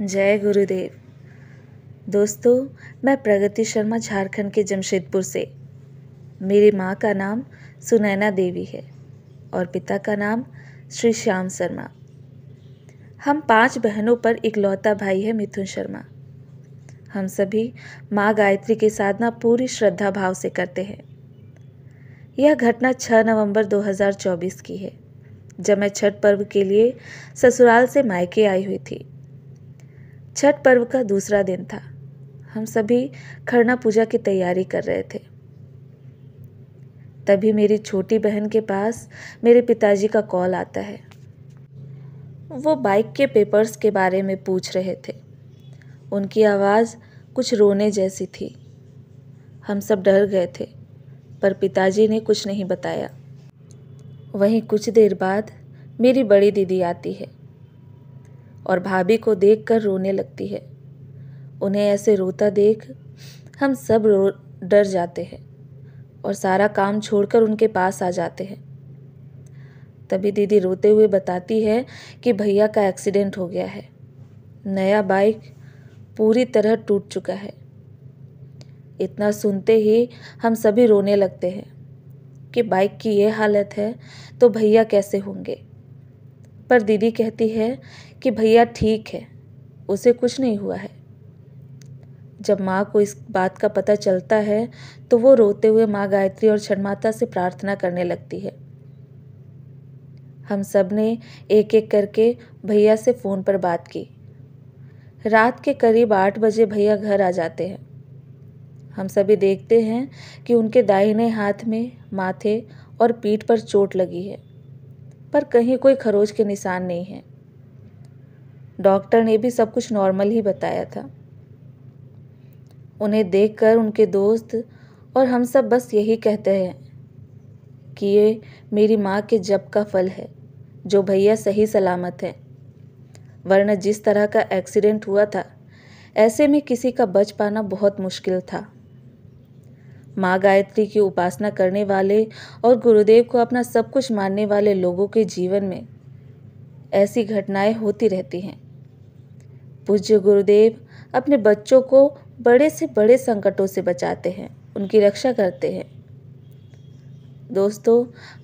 जय गुरुदेव दोस्तों मैं प्रगति शर्मा झारखंड के जमशेदपुर से मेरी माँ का नाम सुनैना देवी है और पिता का नाम श्री श्याम शर्मा हम पांच बहनों पर इकलौता भाई है मिथुन शर्मा हम सभी माँ गायत्री की साधना पूरी श्रद्धा भाव से करते हैं यह घटना 6 नवंबर 2024 की है जब मैं छठ पर्व के लिए ससुराल से मायके आई हुई थी छठ पर्व का दूसरा दिन था हम सभी खरना पूजा की तैयारी कर रहे थे तभी मेरी छोटी बहन के पास मेरे पिताजी का कॉल आता है वो बाइक के पेपर्स के बारे में पूछ रहे थे उनकी आवाज़ कुछ रोने जैसी थी हम सब डर गए थे पर पिताजी ने कुछ नहीं बताया वहीं कुछ देर बाद मेरी बड़ी दीदी आती है और भाभी को देखकर रोने लगती है उन्हें ऐसे रोता देख हम सब रो डर जाते हैं और सारा काम छोड़कर उनके पास आ जाते हैं तभी दीदी रोते हुए बताती है कि भैया का एक्सीडेंट हो गया है नया बाइक पूरी तरह टूट चुका है इतना सुनते ही हम सभी रोने लगते हैं कि बाइक की ये हालत है तो भैया कैसे होंगे पर दीदी कहती है कि भैया ठीक है उसे कुछ नहीं हुआ है जब माँ को इस बात का पता चलता है तो वो रोते हुए माँ गायत्री और माता से प्रार्थना करने लगती है हम सब ने एक एक करके भैया से फ़ोन पर बात की रात के करीब आठ बजे भैया घर आ जाते हैं हम सभी देखते हैं कि उनके दाहिने हाथ में माथे और पीठ पर चोट लगी है पर कहीं कोई खरोज के निशान नहीं है डॉक्टर ने भी सब कुछ नॉर्मल ही बताया था उन्हें देखकर उनके दोस्त और हम सब बस यही कहते हैं कि ये मेरी माँ के जब का फल है जो भैया सही सलामत है वरना जिस तरह का एक्सीडेंट हुआ था ऐसे में किसी का बच पाना बहुत मुश्किल था माँ गायत्री की उपासना करने वाले और गुरुदेव को अपना सब कुछ मानने वाले लोगों के जीवन में ऐसी घटनाएं होती रहती हैं पूज्य गुरुदेव अपने बच्चों को बड़े से बड़े संकटों से बचाते हैं उनकी रक्षा करते हैं दोस्तों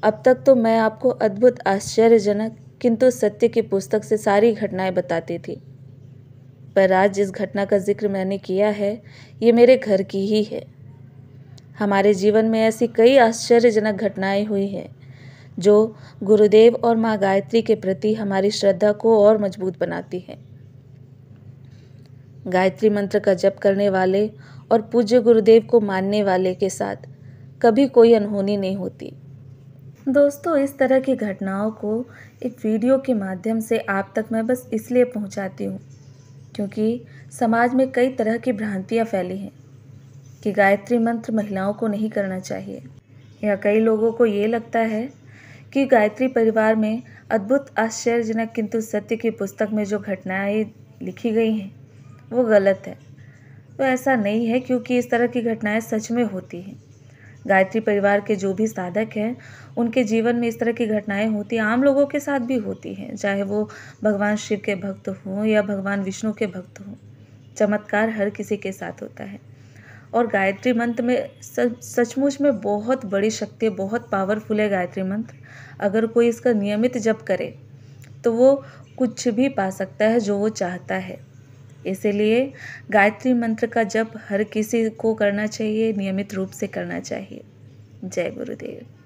अब तक तो मैं आपको अद्भुत आश्चर्यजनक किंतु सत्य की पुस्तक से सारी घटनाएं बताती थी पर आज जिस घटना का जिक्र मैंने किया है ये मेरे घर की ही है हमारे जीवन में ऐसी कई आश्चर्यजनक घटनाएं हुई हैं जो गुरुदेव और माँ गायत्री के प्रति हमारी श्रद्धा को और मजबूत बनाती हैं गायत्री मंत्र का जप करने वाले और पूज्य गुरुदेव को मानने वाले के साथ कभी कोई अनहोनी नहीं होती दोस्तों इस तरह की घटनाओं को एक वीडियो के माध्यम से आप तक मैं बस इसलिए पहुंचाती हूँ क्योंकि समाज में कई तरह की भ्रांतियाँ फैली हैं कि गायत्री मंत्र महिलाओं को नहीं करना चाहिए या कई लोगों को ये लगता है कि गायत्री परिवार में अद्भुत आश्चर्यजनक किंतु सत्य की पुस्तक में जो घटनाएं लिखी गई हैं वो गलत है तो ऐसा नहीं है क्योंकि इस तरह की घटनाएं सच में होती हैं गायत्री परिवार के जो भी साधक हैं उनके जीवन में इस तरह की घटनाएं होती आम लोगों के साथ भी होती हैं चाहे वो भगवान शिव के भक्त हों या भगवान विष्णु के भक्त हों चमत्कार हर किसी के साथ होता है और गायत्री मंत्र में सचमुच में बहुत बड़ी शक्ति बहुत पावरफुल है गायत्री मंत्र अगर कोई इसका नियमित जप करे तो वो कुछ भी पा सकता है जो वो चाहता है इसलिए गायत्री मंत्र का जप हर किसी को करना चाहिए नियमित रूप से करना चाहिए जय गुरुदेव